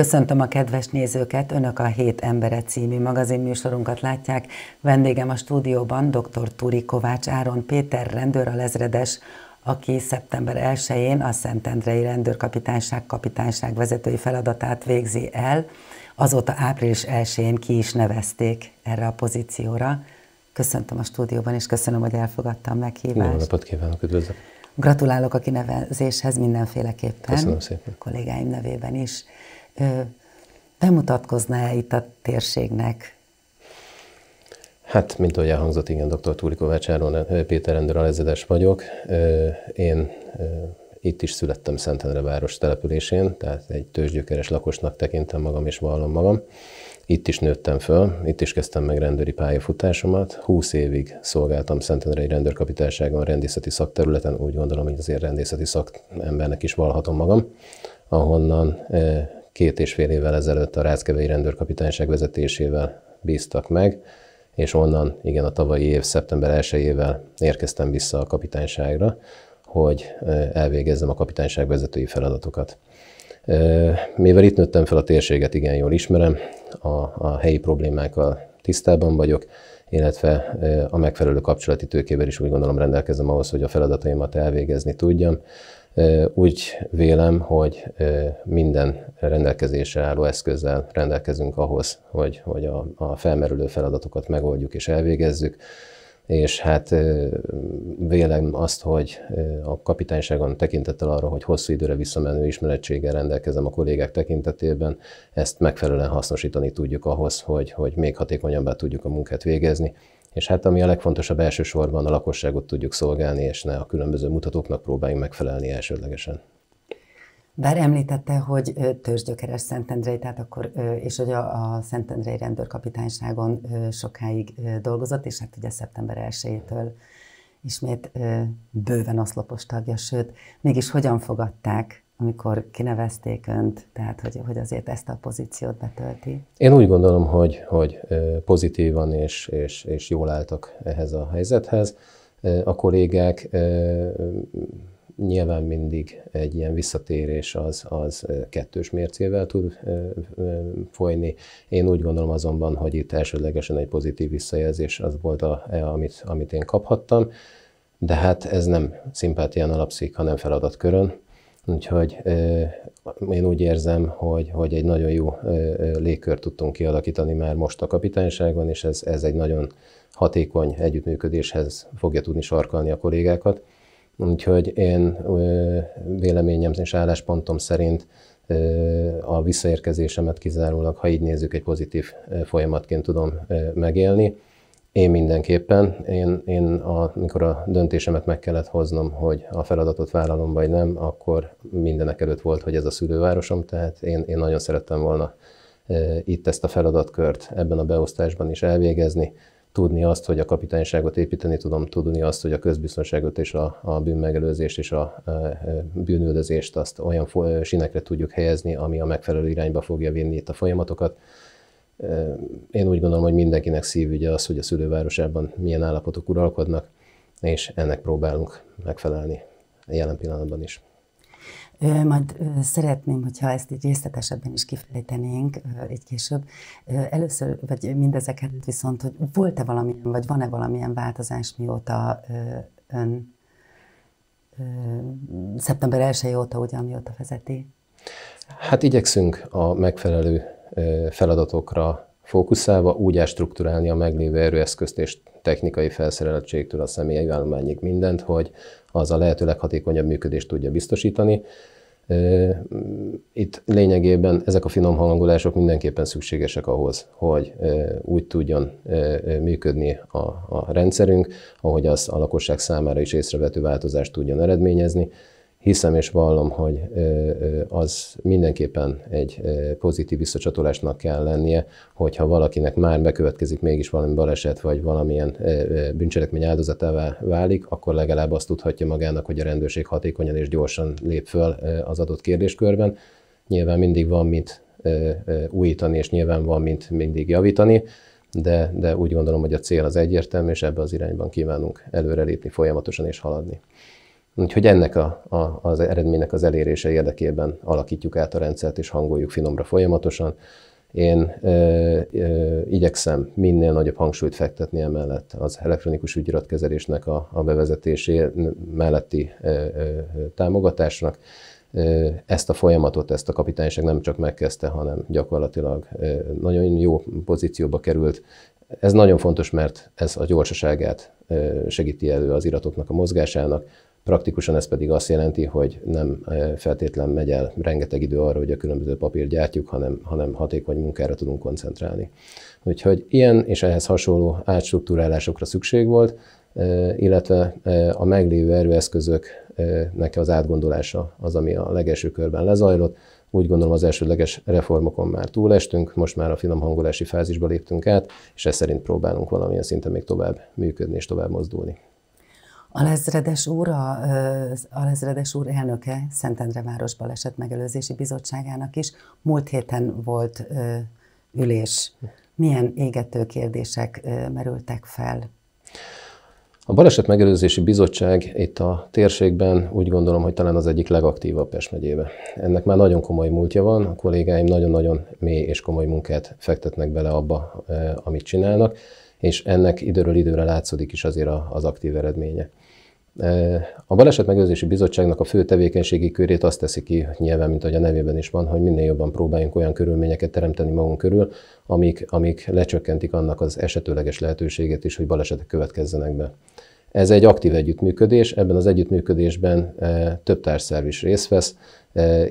Köszöntöm a kedves nézőket, Önök a Hét Embere című magazinműsorunkat látják. Vendégem a stúdióban dr. Turi Kovács Áron Péter rendőr a lezredes, aki szeptember 1-én a Szentendrei Rendőrkapitányság kapitányság vezetői feladatát végzi el. Azóta április 1-én ki is nevezték erre a pozícióra. Köszöntöm a stúdióban, és köszönöm, hogy elfogadtam meghívást. Jó napot kívánok, üdvözlök! Gratulálok a kinevezéshez mindenféleképpen. Köszönöm szépen. A kollégáim nevében is bemutatkozna e itt a térségnek? Hát, mint ahogy elhangzott, igen, dr. Túli Kovács Áron, Péter Endőr Alezedes vagyok. Én itt is születtem Szentendre város településén, tehát egy tőzsgyökeres lakosnak tekintem magam és vallom magam. Itt is nőttem föl, itt is kezdtem meg rendőri pályafutásomat. Húsz évig szolgáltam Szentendrei rendőrkapitányságon rendészeti szakterületen, úgy gondolom, hogy azért rendészeti szakembernek is valhatom magam, ahonnan két és fél évvel ezelőtt a Ráckevei rendőrkapitányság vezetésével bíztak meg, és onnan, igen, a tavalyi év szeptember 1-ével érkeztem vissza a kapitányságra, hogy elvégezzem a kapitányság vezetői feladatokat. Mivel itt nőttem fel a térséget, igen jól ismerem, a, a helyi problémákkal tisztában vagyok, illetve a megfelelő kapcsolati tőkével is úgy gondolom rendelkezem ahhoz, hogy a feladataimat elvégezni tudjam. Úgy vélem, hogy minden rendelkezésre álló eszközzel rendelkezünk ahhoz, hogy, hogy a, a felmerülő feladatokat megoldjuk és elvégezzük, és hát vélem azt, hogy a kapitányságon tekintettel arra, hogy hosszú időre visszamenő ismerettséggel rendelkezem a kollégák tekintetében, ezt megfelelően hasznosítani tudjuk ahhoz, hogy, hogy még hatékonyabbá tudjuk a munkát végezni, és hát ami a legfontosabb elsősorban a lakosságot tudjuk szolgálni, és ne a különböző mutatóknak próbáljunk megfelelni elsődlegesen. Bár említette, hogy törzsgyökeres Szentendrei, tehát akkor, és hogy a, a Szentendrei rendőrkapitányságon sokáig dolgozott, és hát ugye szeptember 1-től ismét bőven oszlopos tagja, sőt, mégis hogyan fogadták amikor kinevezték önt, tehát hogy, hogy azért ezt a pozíciót betölti? Én úgy gondolom, hogy, hogy pozitívan és, és, és jól álltak ehhez a helyzethez. A kollégák nyilván mindig egy ilyen visszatérés az, az kettős mércével tud folyni. Én úgy gondolom azonban, hogy itt elsődlegesen egy pozitív visszajelzés az volt, a, e, amit, amit én kaphattam, de hát ez nem szimpátián alapszik, hanem feladatkörön Úgyhogy én úgy érzem, hogy, hogy egy nagyon jó légkör tudtunk kialakítani már most a kapitányságon, és ez, ez egy nagyon hatékony együttműködéshez fogja tudni sarkalni a kollégákat. Úgyhogy én véleményem és álláspontom szerint a visszaérkezésemet kizárólag, ha így nézzük, egy pozitív folyamatként tudom megélni. Én mindenképpen. Én, én amikor a döntésemet meg kellett hoznom, hogy a feladatot vállalom vagy nem, akkor mindenek előtt volt, hogy ez a szülővárosom, tehát én, én nagyon szerettem volna itt ezt a feladatkört ebben a beosztásban is elvégezni, tudni azt, hogy a kapitányságot építeni tudom, tudni azt, hogy a közbiztonságot és a, a bűnmegelőzést és a, a bűnüldözést azt olyan sinekre tudjuk helyezni, ami a megfelelő irányba fogja vinni itt a folyamatokat. Én úgy gondolom, hogy mindenkinek szívügye az, hogy a szülővárosában milyen állapotok uralkodnak, és ennek próbálunk megfelelni jelen pillanatban is. Majd szeretném, hogyha ezt így részletesebben is kifejtenénk egy később. Először, vagy mindezek előtt viszont, hogy volt-e valamilyen, vagy van-e valamilyen változás, mióta ön szeptember 1 óta, ugye, amióta vezeti? Hát igyekszünk a megfelelő feladatokra fókuszálva úgy elstruktúrálni a meglévő erőeszközt és technikai felszereltségtől a személyi állományig mindent, hogy az a lehető leghatékonyabb működést tudja biztosítani. Itt lényegében ezek a finom hangolások mindenképpen szükségesek ahhoz, hogy úgy tudjon működni a, a rendszerünk, ahogy az a lakosság számára is észrevető változást tudjon eredményezni, hiszem és vallom, hogy az mindenképpen egy pozitív visszacsatolásnak kell lennie, hogyha valakinek már bekövetkezik mégis valami baleset, vagy valamilyen bűncselekmény áldozatává válik, akkor legalább azt tudhatja magának, hogy a rendőrség hatékonyan és gyorsan lép föl az adott kérdéskörben. Nyilván mindig van mit újítani, és nyilván van mint mindig javítani, de, de úgy gondolom, hogy a cél az egyértelmű, és ebbe az irányban kívánunk előrelépni folyamatosan és haladni. Úgyhogy ennek a, a, az eredménynek az elérése érdekében alakítjuk át a rendszert és hangoljuk finomra folyamatosan. Én ö, ö, igyekszem minél nagyobb hangsúlyt fektetni emellett az elektronikus ügyiratkezelésnek a, a bevezetésé melletti ö, ö, támogatásnak. Ezt a folyamatot, ezt a kapitányság nem csak megkezdte, hanem gyakorlatilag nagyon jó pozícióba került. Ez nagyon fontos, mert ez a gyorsaságát segíti elő az iratoknak a mozgásának, Praktikusan ez pedig azt jelenti, hogy nem e, feltétlen megy el rengeteg idő arra, hogy a különböző papír gyártjuk, hanem, hanem hatékony munkára tudunk koncentrálni. Úgyhogy ilyen és ehhez hasonló átstruktúrálásokra szükség volt, e, illetve e, a meglévő erőeszközöknek az átgondolása az, ami a legelső körben lezajlott. Úgy gondolom az elsődleges reformokon már túlestünk, most már a finom hangolási fázisba léptünk át, és ez szerint próbálunk valamilyen szinten még tovább működni és tovább mozdulni. Alezredes úr, a, az Alezredes úr elnöke Szentendre város baleset megelőzési bizottságának is múlt héten volt ö, ülés. Milyen égető kérdések ö, merültek fel? A Baleset Megelőzési Bizottság itt a térségben úgy gondolom, hogy talán az egyik legaktívabb Pest megyébe. Ennek már nagyon komoly múltja van, a kollégáim nagyon-nagyon mély és komoly munkát fektetnek bele abba, amit csinálnak és ennek időről időre látszódik is azért az aktív eredménye. E, a Baleset Megőrzési Bizottságnak a fő tevékenységi körét azt teszi ki, nyilván, mint ahogy a nevében is van, hogy minél jobban próbáljunk olyan körülményeket teremteni magunk körül, amik, amik lecsökkentik annak az esetőleges lehetőségét is, hogy balesetek következzenek be. Ez egy aktív együttműködés, ebben az együttműködésben e, több társszerv is részt vesz,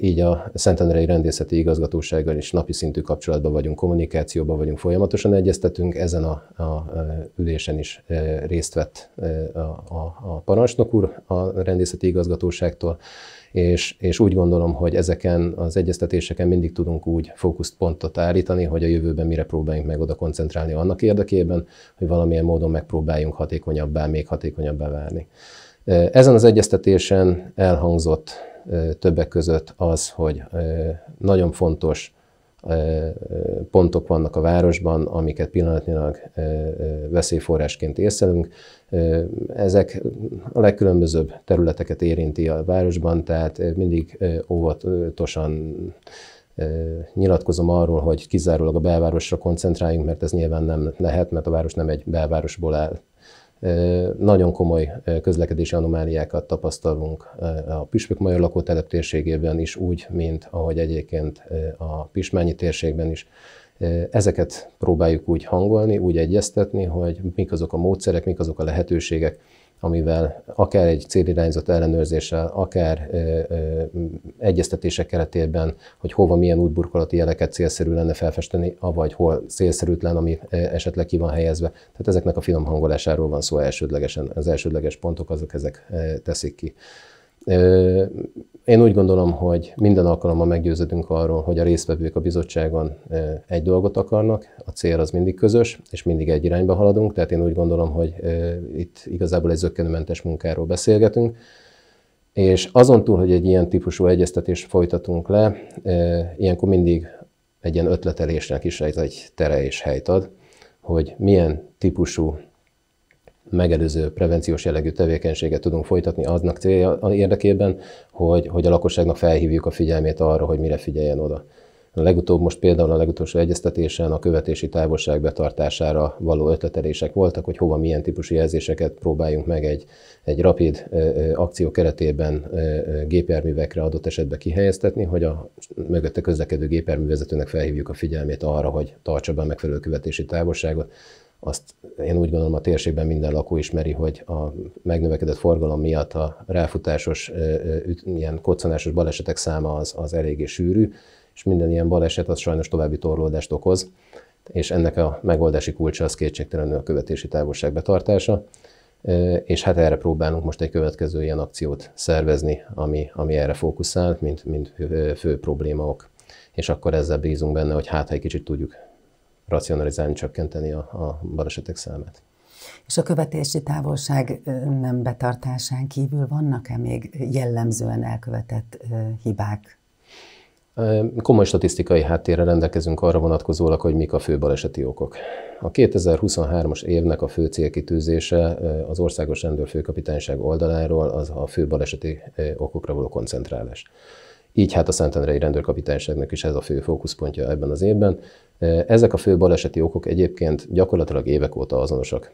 így a Szentendrei Rendészeti Igazgatósággal is napi szintű kapcsolatban vagyunk, kommunikációban vagyunk, folyamatosan egyeztetünk. Ezen a, a ülésen is részt vett a, a, a parancsnok úr a Rendészeti Igazgatóságtól, és, és úgy gondolom, hogy ezeken az egyeztetéseken mindig tudunk úgy fókuszpontot állítani, hogy a jövőben mire próbáljunk meg oda koncentrálni annak érdekében, hogy valamilyen módon megpróbáljunk hatékonyabbá, még hatékonyabbá válni. Ezen az egyeztetésen elhangzott többek között az, hogy nagyon fontos pontok vannak a városban, amiket pillanatnyilag veszélyforrásként észlelünk. Ezek a legkülönbözőbb területeket érinti a városban, tehát mindig óvatosan nyilatkozom arról, hogy kizárólag a belvárosra koncentráljunk, mert ez nyilván nem lehet, mert a város nem egy belvárosból áll. Nagyon komoly közlekedési anomáliákat tapasztalunk a Püspök Major lakótelep térségében is, úgy, mint ahogy egyébként a Pismányi térségben is. Ezeket próbáljuk úgy hangolni, úgy egyeztetni, hogy mik azok a módszerek, mik azok a lehetőségek, amivel akár egy célirányzat ellenőrzéssel, akár ö, ö, egyeztetések keretében, hogy hova milyen útburkolati jeleket célszerű lenne felfesteni, avagy hol célszerűtlen, ami esetleg ki van helyezve. Tehát ezeknek a finom hangolásáról van szó elsődlegesen. Az elsődleges pontok azok ezek teszik ki. Én úgy gondolom, hogy minden alkalommal meggyőződünk arról, hogy a résztvevők a bizottságon egy dolgot akarnak, a cél az mindig közös, és mindig egy irányba haladunk, tehát én úgy gondolom, hogy itt igazából egy zöggenőmentes munkáról beszélgetünk, és azon túl, hogy egy ilyen típusú egyeztetést folytatunk le, ilyenkor mindig egy ilyen ötletelésnek is egy tere és helyt ad, hogy milyen típusú megelőző prevenciós jellegű tevékenységet tudunk folytatni aznak célja érdekében, hogy, hogy a lakosságnak felhívjuk a figyelmét arra, hogy mire figyeljen oda. A legutóbb most például a legutolsó egyeztetésen a követési távolság betartására való ötletelések voltak, hogy hova milyen típusú jelzéseket próbáljunk meg egy, egy rapid ö, akció keretében ö, gépjárművekre adott esetben kihelyeztetni, hogy a mögötte közlekedő gépjárművezetőnek felhívjuk a figyelmét arra, hogy tartsa be megfelelő követési távolságot, azt én úgy gondolom a térségben minden lakó ismeri, hogy a megnövekedett forgalom miatt a ráfutásos, ilyen koccanásos balesetek száma az, az eléggé sűrű, és minden ilyen baleset az sajnos további torlódást okoz, és ennek a megoldási kulcsa az kétségtelenül a követési távolság betartása, és hát erre próbálunk most egy következő ilyen akciót szervezni, ami, ami erre fókuszál, mint, mint fő problémaok. És akkor ezzel bízunk benne, hogy hát, ha egy kicsit tudjuk racionalizálni, csökkenteni a, a balesetek számát. És a követési távolság nem betartásán kívül vannak-e még jellemzően elkövetett hibák? Komoly statisztikai háttérre rendelkezünk arra vonatkozólag, hogy mik a fő baleseti okok. A 2023-as évnek a fő célkitűzése az Országos Rendőrfőkapitányság oldaláról az a fő baleseti okokra való koncentrálás. Így hát a Szentendrei rendőrkapitányságnak is ez a fő fókuszpontja ebben az évben. Eh, ezek a fő baleseti okok egyébként gyakorlatilag évek óta azonosak.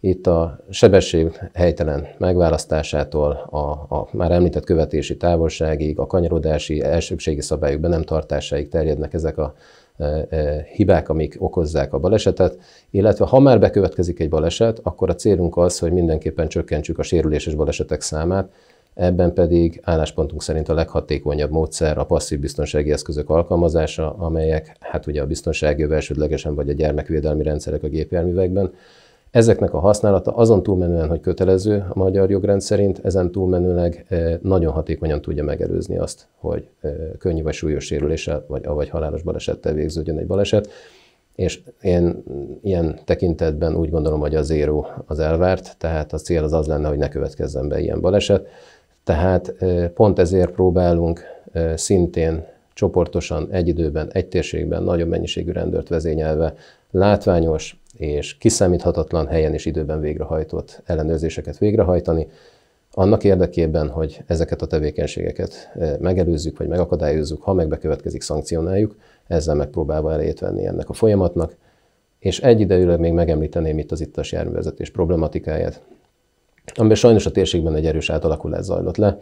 Itt a sebesség helytelen megválasztásától, a, a már említett követési távolságig, a kanyarodási elsőbségi szabályok be nem tartásáig terjednek ezek a eh, eh, hibák, amik okozzák a balesetet, illetve ha már bekövetkezik egy baleset, akkor a célunk az, hogy mindenképpen csökkentsük a sérüléses balesetek számát, Ebben pedig álláspontunk szerint a leghatékonyabb módszer a passzív biztonsági eszközök alkalmazása, amelyek, hát ugye a biztonsági elsődlegesen vagy a gyermekvédelmi rendszerek a gépjárművekben, Ezeknek a használata azon túlmenően, hogy kötelező a magyar jogrend szerint, ezen túlmenőleg eh, nagyon hatékonyan tudja megelőzni azt, hogy eh, könnyű vagy súlyos sérüléssel, vagy, vagy halálos balesettel végződjön egy baleset. És én ilyen tekintetben úgy gondolom, hogy a zéró az elvárt, tehát a cél az az lenne, hogy ne következzen be ilyen baleset. Tehát pont ezért próbálunk szintén csoportosan, egy időben, egy térségben nagyobb mennyiségű rendőrt vezényelve látványos és kiszámíthatatlan helyen és időben végrehajtott ellenőrzéseket végrehajtani, annak érdekében, hogy ezeket a tevékenységeket megelőzzük, vagy megakadályozzuk, ha megbekövetkezik, szankcionáljuk, ezzel megpróbálva elejét venni ennek a folyamatnak, és egy még megemlíteném itt az ittas járművezetés problematikáját, amiben sajnos a térségben egy erős átalakulás zajlott le.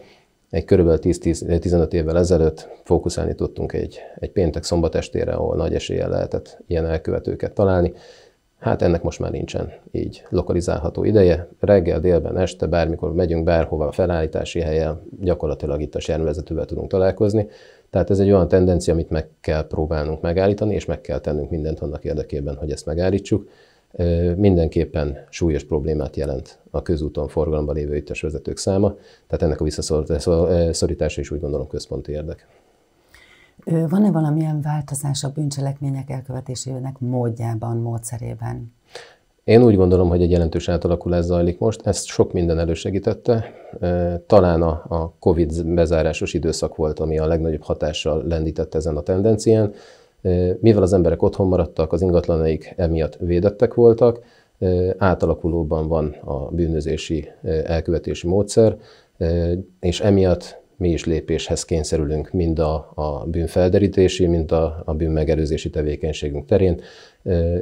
Egy körülbelül 10-15 évvel ezelőtt fókuszálni tudtunk egy, egy péntek szombat estére, ahol nagy eséllyel lehetett ilyen elkövetőket találni. Hát ennek most már nincsen így lokalizálható ideje. Reggel, délben, este, bármikor megyünk bárhova, felállítási helyen, gyakorlatilag itt a sérvezetővel tudunk találkozni. Tehát ez egy olyan tendencia, amit meg kell próbálnunk megállítani, és meg kell tennünk mindent annak érdekében, hogy ezt megállítsuk mindenképpen súlyos problémát jelent a közúton forgalomban lévő ittes vezetők száma, tehát ennek a visszaszorítása eh, eh, is úgy gondolom központi érdek. Van-e valamilyen változás a bűncselekmények elkövetésének módjában, módszerében? Én úgy gondolom, hogy egy jelentős átalakulás zajlik most, ezt sok minden elősegítette. Talán a, a COVID bezárásos időszak volt, ami a legnagyobb hatással lendítette ezen a tendencián. Mivel az emberek otthon maradtak, az ingatlanaik emiatt védettek voltak, átalakulóban van a bűnözési elkövetési módszer, és emiatt mi is lépéshez kényszerülünk mind a, a bűnfelderítési, mind a, a bűnmegelőzési tevékenységünk terén.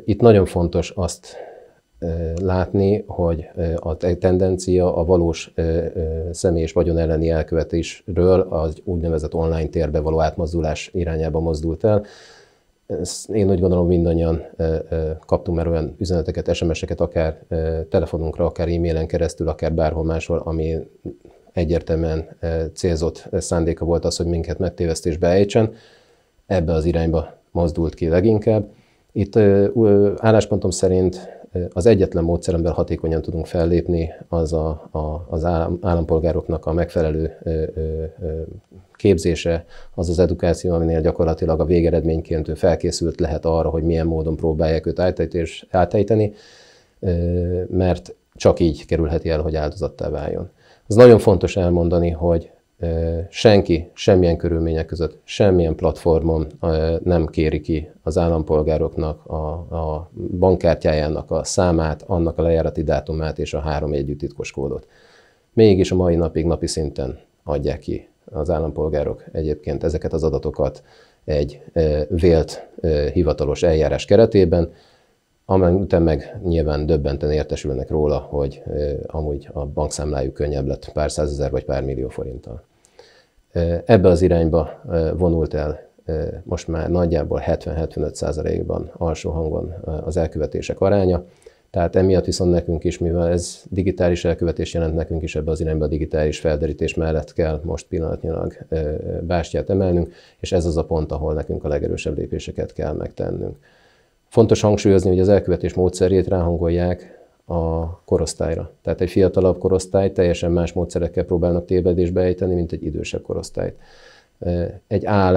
Itt nagyon fontos azt látni, hogy a tendencia a valós személy és vagyon elleni elkövetésről az úgynevezett online térbe való átmozdulás irányába mozdult el én úgy gondolom mindannyian kaptunk már olyan üzeneteket, SMS-eket, akár telefonunkra, akár e-mailen keresztül, akár bárhol máshol, ami egyértelműen célzott szándéka volt az, hogy minket megtévesztésbe ejtsen. Ebbe az irányba mozdult ki leginkább. Itt álláspontom szerint az egyetlen módszer, amivel hatékonyan tudunk fellépni, az a, a, az állampolgároknak a megfelelő ö, ö, képzése, az az edukáció, aminél gyakorlatilag a végeredményként ő felkészült lehet arra, hogy milyen módon próbálják őt átejteni, mert csak így kerülheti el, hogy áldozattá váljon. Az nagyon fontos elmondani, hogy senki semmilyen körülmények között, semmilyen platformon nem kéri ki az állampolgároknak a, a bankkártyájának a számát, annak a lejárati dátumát és a három együtt titkos kódot. Mégis a mai napig napi szinten adják ki az állampolgárok egyébként ezeket az adatokat egy vélt hivatalos eljárás keretében, amely után meg nyilván döbbenten értesülnek róla, hogy amúgy a bankszámlájuk könnyebb lett pár százezer vagy pár millió forinttal. Ebbe az irányba vonult el most már nagyjából 70-75%-ban alsó hangon az elkövetések aránya. Tehát emiatt viszont nekünk is, mivel ez digitális elkövetés jelent, nekünk is ebbe az irányba a digitális felderítés mellett kell most pillanatnyilag bástyát emelnünk, és ez az a pont, ahol nekünk a legerősebb lépéseket kell megtennünk. Fontos hangsúlyozni, hogy az elkövetés módszerét ráhangolják a korosztályra. Tehát egy fiatalabb korosztály teljesen más módszerekkel próbálnak tévedésbe ejteni, mint egy idősebb korosztályt. Egy áll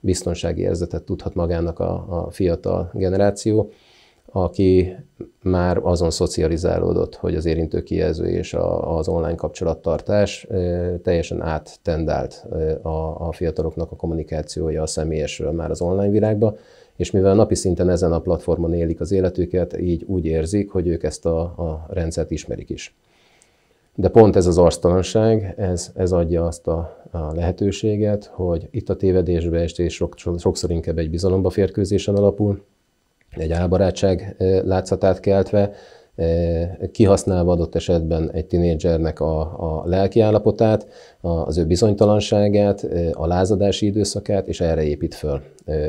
biztonsági érzetet tudhat magának a, a fiatal generáció, aki már azon szocializálódott, hogy az érintő kijelző és a, az online kapcsolattartás teljesen áttendált a, a fiataloknak a kommunikációja a személyesről már az online világba, és mivel napi szinten ezen a platformon élik az életüket, így úgy érzik, hogy ők ezt a, a rendszert ismerik is. De pont ez az arctalanság, ez, ez adja azt a, a lehetőséget, hogy itt a tévedésbe estés sok, sokszor inkább egy bizalomba férkőzésen alapul, egy álbarátság látszatát keltve, kihasználva adott esetben egy tinédzsernek a, a lelki állapotát, az ő bizonytalanságát, a lázadási időszakát, és erre épít föl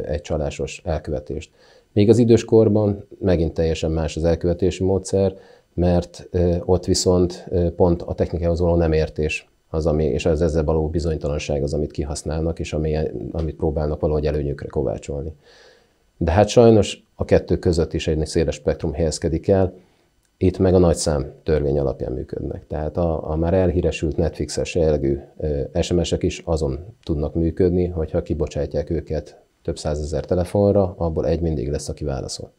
egy csalásos elkövetést. Még az időskorban megint teljesen más az elkövetési módszer, mert ott viszont pont a technikához való nem értés az, ami, és az ezzel való bizonytalanság az, amit kihasználnak, és ami, amit próbálnak valahogy előnyükre kovácsolni. De hát sajnos a kettő között is egy széles spektrum helyezkedik el, itt meg a nagyszám törvény alapján működnek. Tehát a, a már elhíresült Netflixes jellegű SMS-ek is azon tudnak működni, hogyha kibocsátják őket több százezer telefonra, abból egy mindig lesz, aki válaszol.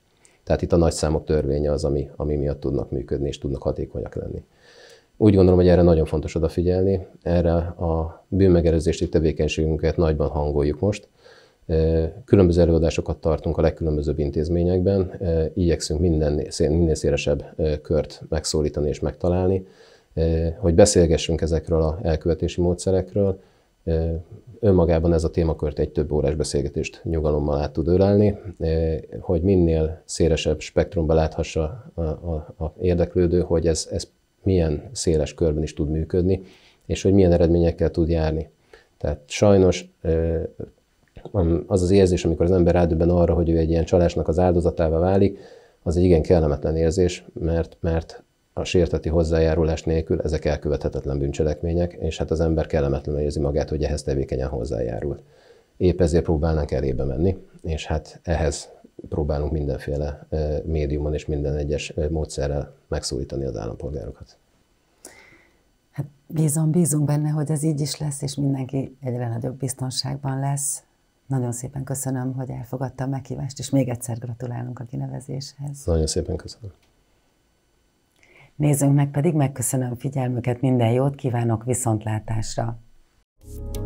Tehát itt a nagyszámok törvénye az, ami, ami miatt tudnak működni és tudnak hatékonyak lenni. Úgy gondolom, hogy erre nagyon fontos odafigyelni, erre a bűnmegerőzési tevékenységünket nagyban hangoljuk most, Különböző előadásokat tartunk a legkülönbözőbb intézményekben, igyekszünk minden, minél szélesebb kört megszólítani és megtalálni, hogy beszélgessünk ezekről a elkövetési módszerekről. Önmagában ez a témakört egy több órás beszélgetést nyugalommal át tud ölelni, hogy minél szélesebb spektrumba láthassa a, a, a érdeklődő, hogy ez, ez milyen széles körben is tud működni, és hogy milyen eredményekkel tud járni. Tehát sajnos az az érzés, amikor az ember rádöbben arra, hogy ő egy ilyen csalásnak az áldozatává válik, az egy igen kellemetlen érzés, mert, mert a sérteti hozzájárulás nélkül ezek elkövethetetlen bűncselekmények, és hát az ember kellemetlenül érzi magát, hogy ehhez tevékenyen hozzájárult. Épp ezért próbálnak elébe menni, és hát ehhez próbálunk mindenféle médiumon és minden egyes módszerrel megszólítani az állampolgárokat. Hát bízom, bízunk benne, hogy ez így is lesz, és mindenki egyre nagyobb biztonságban lesz, nagyon szépen köszönöm, hogy elfogadta a meghívást, és még egyszer gratulálunk a kinevezéshez. Nagyon szépen köszönöm. Nézzünk meg pedig, megköszönöm figyelmüket, minden jót kívánok viszontlátásra! thank you